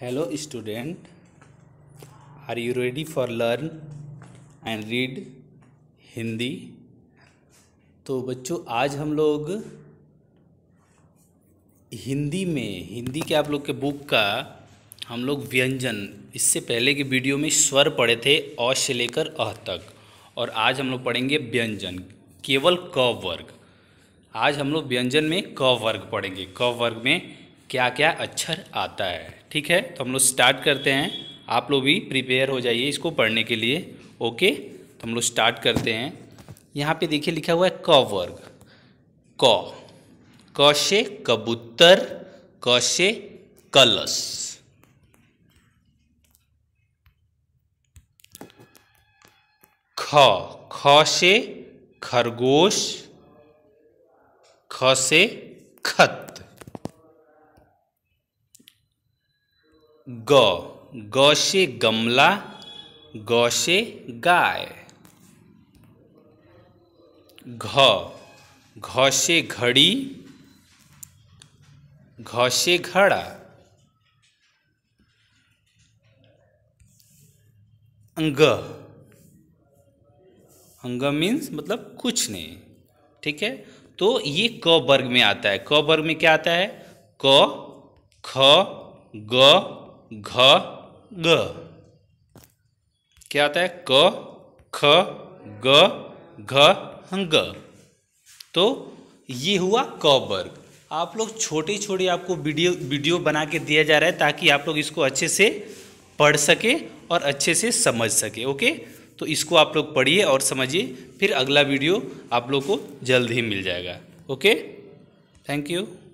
hello student are you ready for learn and read Hindi तो बच्चों आज हम लोग हिंदी में हिंदी के आप लोग के बुक का हम लोग व्यंजन इससे पहले के वीडियो में स्वर पढ़े थे अ से लेकर अह तक और आज हम लोग पढ़ेंगे व्यंजन केवल क वर्ग आज हम लोग व्यंजन में क वर्ग पढ़ेंगे क वर्ग में क्या क्या अक्षर आता है ठीक है तो हम लोग स्टार्ट करते हैं आप लोग भी प्रिपेयर हो जाइए इसको पढ़ने के लिए ओके तो हम लोग स्टार्ट करते हैं यहाँ पे देखिए लिखा हुआ है क वर्ग क क से कबूतर क से कलश ख ख से खरगोश ख से खत गौ ग से गमला गौ से गाय घ घ से घड़ी घ से घड़ा अंग अंग मीन्स मतलब कुछ नहीं ठीक है तो ये क वर्ग में आता है क वर्ग में क्या आता है क ख ग घ ग क्या आता है क ख ग घ ग तो ये हुआ क वर्ग आप लोग छोटी छोटी आपको वीडियो वीडियो बना के दिया जा रहा है ताकि आप लोग इसको अच्छे से पढ़ सके और अच्छे से समझ सके ओके तो इसको आप लोग पढ़िए और समझिए फिर अगला वीडियो आप लोग को जल्द ही मिल जाएगा ओके थैंक यू